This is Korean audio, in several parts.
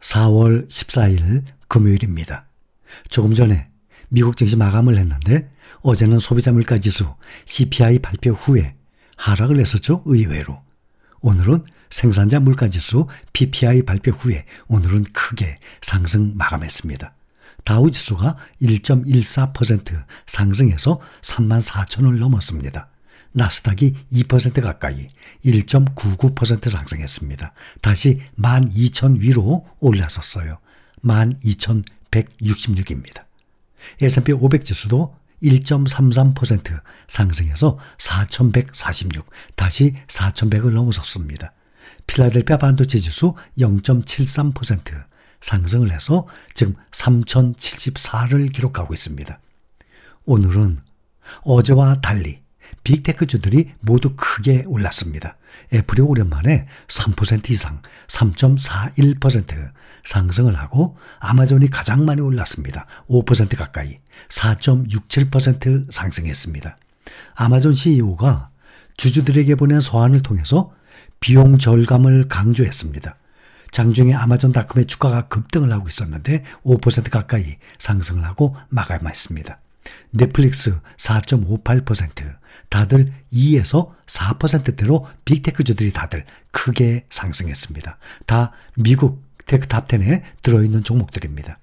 4월 14일 금요일입니다. 조금 전에 미국 증시 마감을 했는데 어제는 소비자 물가 지수 CPI 발표 후에 하락을 했었죠. 의외로. 오늘은 생산자 물가 지수 PPI 발표 후에 오늘은 크게 상승 마감했습니다. 다우 지수가 1.14% 상승해서 34,000을 넘었습니다. 나스닥이 2% 가까이 1.99% 상승했습니다. 다시 12,000 위로 올라섰어요. 12,166입니다. S&P 500 지수도 1.33% 상승해서 4,146, 다시 4,100을 넘어섰습니다. 필라델피아 반도체 지수 0.73% 상승을 해서 지금 3,074를 기록하고 있습니다. 오늘은 어제와 달리 빅테크주들이 모두 크게 올랐습니다. 애플이 오랜만에 3% 이상, 3.41% 상승을 하고 아마존이 가장 많이 올랐습니다. 5% 가까이, 4.67% 상승했습니다. 아마존 CEO가 주주들에게 보낸 소환을 통해서 비용 절감을 강조했습니다. 장중에 아마존닷컴의 주가가 급등을 하고 있었는데 5% 가까이 상승을 하고 마감했습니다. 넷플릭스 4.58%, 다들 2에서 4%대로 빅테크주들이 다들 크게 상승했습니다. 다 미국 테크 탑텐에 들어있는 종목들입니다.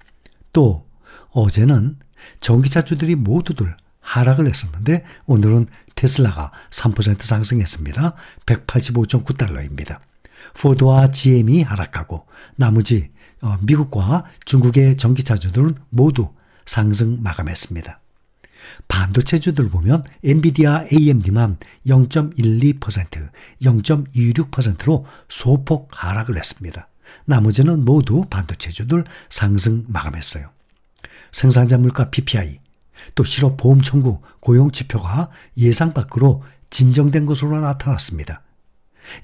또 어제는 전기차주들이 모두들 하락을 했었는데 오늘은 테슬라가 3% 상승했습니다. 185.9달러입니다. 포드와 GM이 하락하고 나머지 어, 미국과 중국의 전기차주들은 모두 상승 마감했습니다. 반도체주들 보면 엔비디아, AMD만 0.12%, 0.26%로 소폭 하락을 했습니다. 나머지는 모두 반도체주들 상승 마감했어요. 생산자 물가 PPI, 또 실업 보험 청구 고용 지표가 예상 밖으로 진정된 것으로 나타났습니다.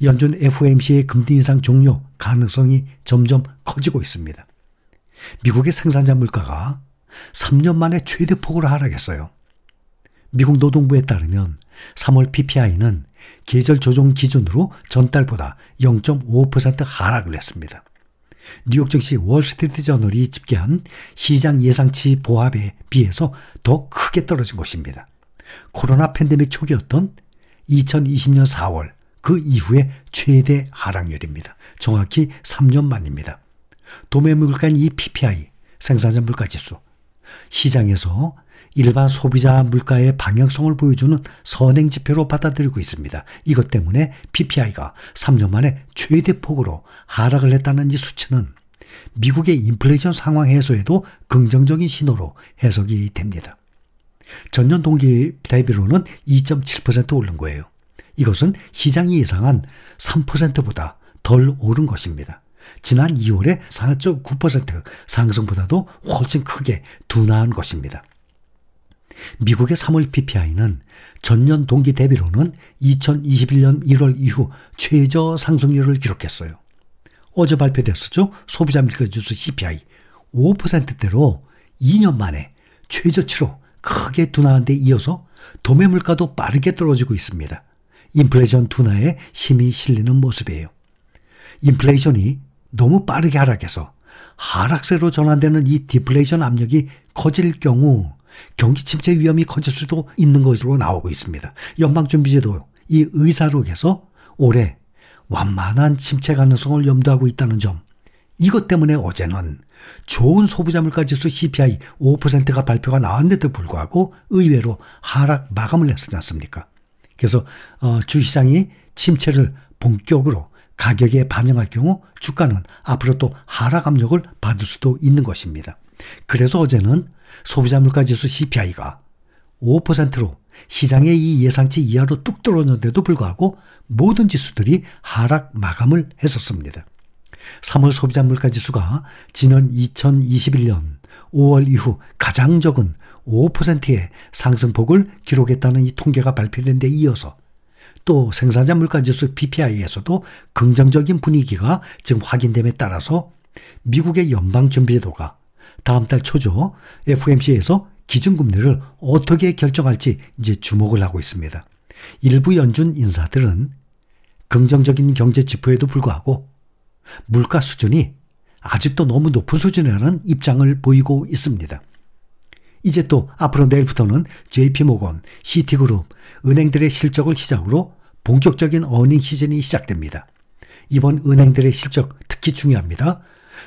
연준 FOMC의 금리 인상 종료 가능성이 점점 커지고 있습니다. 미국의 생산자 물가가 3년 만에 최대폭으로 하락했어요. 미국 노동부에 따르면 3월 PPI는 계절 조정 기준으로 전달보다 0.5% 하락을 했습니다. 뉴욕 증시 월스트리트 저널이 집계한 시장 예상치 보합에 비해서 더 크게 떨어진 것입니다. 코로나 팬데믹 초기였던 2020년 4월 그이후에 최대 하락률입니다. 정확히 3년 만입니다. 도매물가인 이 PPI 생산자 물가 지수 시장에서 일반 소비자 물가의 방향성을 보여주는 선행 지표로 받아들이고 있습니다. 이것 때문에 PPI가 3년 만에 최대 폭으로 하락을 했다는 이 수치는 미국의 인플레이션 상황 해소에도 긍정적인 신호로 해석이 됩니다. 전년 동기 대비로는 2.7% 오른 거예요. 이것은 시장이 예상한 3%보다 덜 오른 것입니다. 지난 2월에 4.9% 상승보다도 훨씬 크게 둔화한 것입니다. 미국의 3월 PPI는 전년 동기 대비로는 2021년 1월 이후 최저 상승률을 기록했어요. 어제 발표됐었죠. 소비자 물가 주수 CPI 5%대로 2년 만에 최저치로 크게 둔화한 데 이어서 도매 물가도 빠르게 떨어지고 있습니다. 인플레이션 둔화에 힘이 실리는 모습이에요. 인플레이션이 너무 빠르게 하락해서 하락세로 전환되는 이 디플레이션 압력이 커질 경우 경기 침체 위험이 커질 수도 있는 것으로 나오고 있습니다. 연방준비제도 이 의사록에서 올해 완만한 침체 가능성을 염두하고 있다는 점 이것 때문에 어제는 좋은 소비자 물가 지수 CPI 5%가 발표가 나왔는데도 불구하고 의외로 하락 마감을 했었지 않습니까? 그래서 어, 주시장이 침체를 본격으로 가격에 반영할 경우 주가는 앞으로 또 하락 압력을 받을 수도 있는 것입니다. 그래서 어제는 소비자 물가 지수 CPI가 5%로 시장의 이 예상치 이하로 뚝 떨어졌는데도 불구하고 모든 지수들이 하락 마감을 했었습니다. 3월 소비자 물가 지수가 지난 2021년 5월 이후 가장 적은 5%의 상승폭을 기록했다는 이 통계가 발표된 데 이어서 또 생산자 물가지수 PPI에서도 긍정적인 분위기가 지금 확인됨에 따라서 미국의 연방준비제도가 다음 달 초죠 FOMC에서 기준금리를 어떻게 결정할지 이제 주목을 하고 있습니다. 일부 연준 인사들은 긍정적인 경제 지표에도 불구하고 물가 수준이 아직도 너무 높은 수준이라는 입장을 보이고 있습니다. 이제 또 앞으로 내일부터는 JP모건, 시티그룹, 은행들의 실적을 시작으로 본격적인 어닝 시즌이 시작됩니다. 이번 은행들의 실적 특히 중요합니다.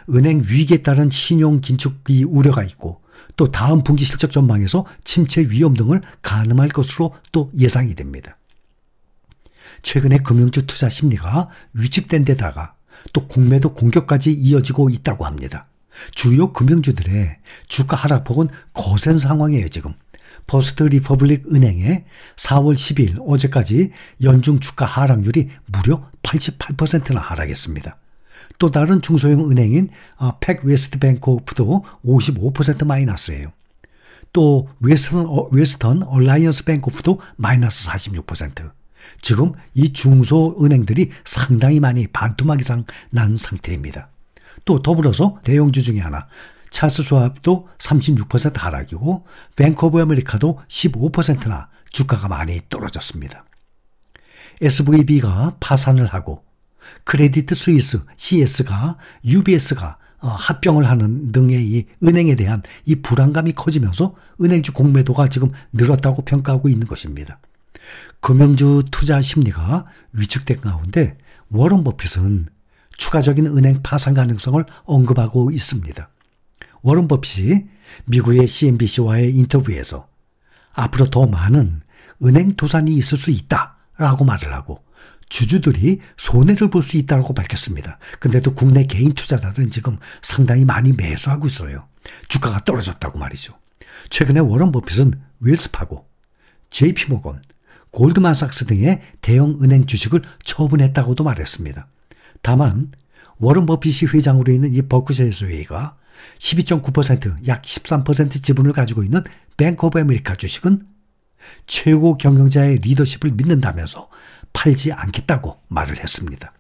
은행 위기에 따른 신용 긴축이 우려가 있고 또 다음 분기 실적 전망에서 침체 위험 등을 가늠할 것으로 또 예상이 됩니다. 최근에 금융주 투자 심리가 위축된 데다가 또 공매도 공격까지 이어지고 있다고 합니다. 주요 금융주들의 주가 하락폭은 거센 상황이에요, 지금. 포스트 리퍼블릭 은행의 4월 1 2일 어제까지 연중 주가 하락률이 무려 88%나 하락했습니다. 또 다른 중소형 은행인 아, 팩 웨스트 뱅크 오프도 55% 마이너스예요. 또 웨스턴, 어, 웨스턴 얼라이언스 뱅크 오프도 마이너스 46%. 지금 이 중소은행들이 상당히 많이 반토막 이상 난 상태입니다. 또 더불어서 대형주 중의 하나 찰스 조합도 36% 하락이고 뱅크 오브 아메리카도 15%나 주가가 많이 떨어졌습니다. SVB가 파산을 하고 크레디트 스위스 CS가 UBS가 어, 합병을 하는 등의 이 은행에 대한 이 불안감이 커지면서 은행주 공매도가 지금 늘었다고 평가하고 있는 것입니다. 금융주 투자 심리가 위축된 가운데 워런 버핏은 추가적인 은행 파산 가능성을 언급하고 있습니다. 워런 버핏이 미국의 CNBC와의 인터뷰에서 앞으로 더 많은 은행 도산이 있을 수 있다 라고 말을 하고 주주들이 손해를 볼 수 있다고 밝혔습니다. 근데도 국내 개인 투자자들은 지금 상당히 많이 매수하고 있어요. 주가가 떨어졌다고 말이죠. 최근에 워런 버핏은 윌스파고 JP모건, 골드만삭스 등의 대형 은행 주식을 처분했다고도 말했습니다. 다만 워런 버핏이 회장으로 있는 이 버크셔 해서웨이가 12.9%약 13% 지분을 가지고 있는 뱅크 오브 아메리카 주식은 최고 경영자의 리더십을 믿는다면서 팔지 않겠다고 말을 했습니다.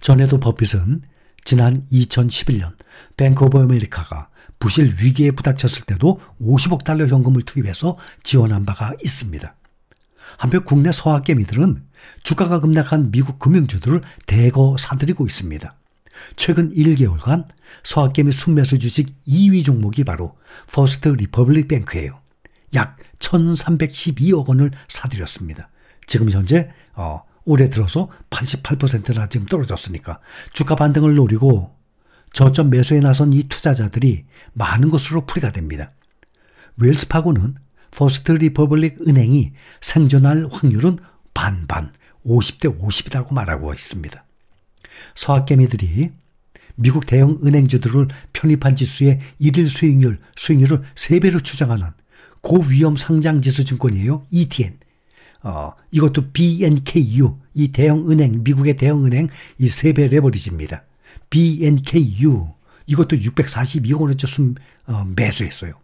전에도 버핏은 지난 2011년 뱅크 오브 아메리카가 부실 위기에 부닥쳤을 때도 50억 달러 현금을 투입해서 지원한 바가 있습니다. 한편 국내 서학개미들은 주가가 급락한 미국 금융주들을 대거 사들이고 있습니다. 최근 1개월간 소학개미 순매수 주식 2위 종목이 바로 퍼스트 리퍼블릭 뱅크예요. 약 1,312억 원을 사들였습니다. 지금 현재 어, 올해 들어서 88%나 지금 떨어졌으니까 주가 반등을 노리고 저점 매수에 나선 이 투자자들이 많은 것으로 풀이가 됩니다. 웰스파고는 퍼스트 리퍼블릭 은행이 생존할 확률은 반반 50대 50이라고 말하고 있습니다. 서학개미들이 미국 대형 은행주들을 편입한 지수의 일일 수익률, 수익률을 3배로 추정하는 고위험 상장 지수 증권이에요. ETN. 어, 이것도 BNKU, 이 대형 은행, 미국의 대형 은행 이 3배 레버리지입니다. BNKU. 이것도 642억 원을 어, 매수했어요.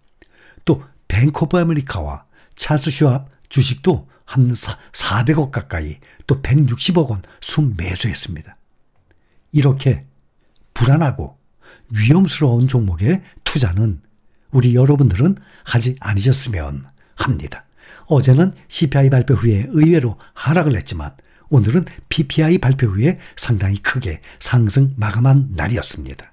또 뱅크 오브 아메리카와 찰스 슈압 주식도 한 400억 가까이 또 160억 원 순매수했습니다. 이렇게 불안하고 위험스러운 종목의 투자는 우리 여러분들은 하지 않으셨으면 합니다. 어제는 CPI 발표 후에 의외로 하락을 했지만 오늘은 PPI 발표 후에 상당히 크게 상승 마감한 날이었습니다.